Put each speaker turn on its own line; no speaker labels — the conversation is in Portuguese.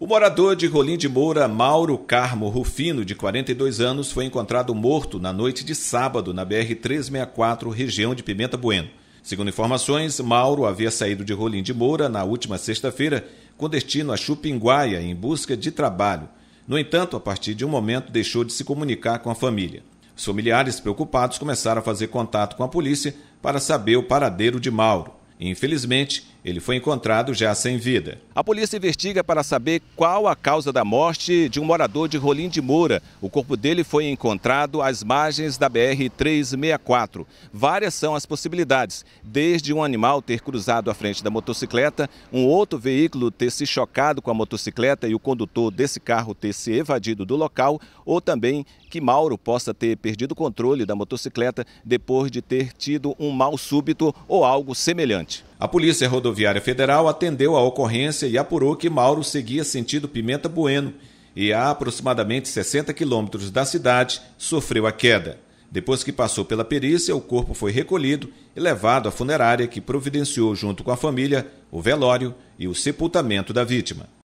O morador de Rolim de Moura, Mauro Carmo Rufino, de 42 anos, foi encontrado morto na noite de sábado na BR-364, região de Pimenta Bueno. Segundo informações, Mauro havia saído de Rolim de Moura na última sexta-feira com destino a Chupinguaia em busca de trabalho. No entanto, a partir de um momento deixou de se comunicar com a família. Os familiares preocupados começaram a fazer contato com a polícia para saber o paradeiro de Mauro. Infelizmente, ele foi encontrado já sem vida. A polícia investiga para saber qual a causa da morte de um morador de Rolim de Moura. O corpo dele foi encontrado às margens da BR-364. Várias são as possibilidades, desde um animal ter cruzado a frente da motocicleta, um outro veículo ter se chocado com a motocicleta e o condutor desse carro ter se evadido do local, ou também que Mauro possa ter perdido o controle da motocicleta depois de ter tido um mal súbito ou algo semelhante. A Polícia Rodoviária Federal atendeu a ocorrência e apurou que Mauro seguia sentido Pimenta Bueno e, a aproximadamente 60 quilômetros da cidade, sofreu a queda. Depois que passou pela perícia, o corpo foi recolhido e levado à funerária, que providenciou, junto com a família, o velório e o sepultamento da vítima.